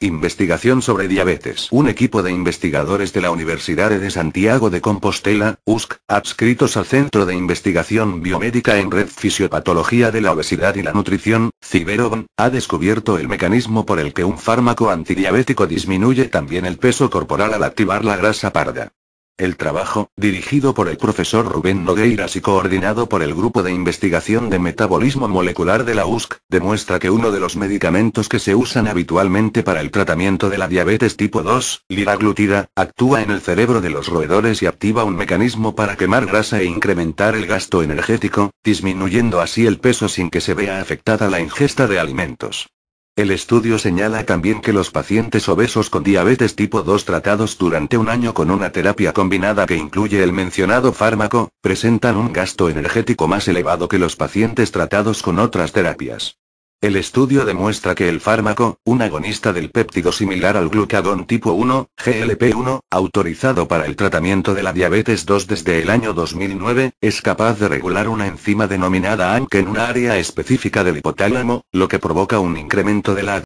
Investigación sobre diabetes. Un equipo de investigadores de la Universidad de Santiago de Compostela, USC, adscritos al Centro de Investigación Biomédica en Red Fisiopatología de la Obesidad y la Nutrición, Ciberobon, ha descubierto el mecanismo por el que un fármaco antidiabético disminuye también el peso corporal al activar la grasa parda. El trabajo, dirigido por el profesor Rubén Nogueiras y coordinado por el Grupo de Investigación de Metabolismo Molecular de la USC, demuestra que uno de los medicamentos que se usan habitualmente para el tratamiento de la diabetes tipo 2, liraglutida, actúa en el cerebro de los roedores y activa un mecanismo para quemar grasa e incrementar el gasto energético, disminuyendo así el peso sin que se vea afectada la ingesta de alimentos. El estudio señala también que los pacientes obesos con diabetes tipo 2 tratados durante un año con una terapia combinada que incluye el mencionado fármaco, presentan un gasto energético más elevado que los pacientes tratados con otras terapias. El estudio demuestra que el fármaco, un agonista del péptido similar al glucagón tipo 1, GLP-1, autorizado para el tratamiento de la diabetes 2 desde el año 2009, es capaz de regular una enzima denominada ANC en una área específica del hipotálamo, lo que provoca un incremento de la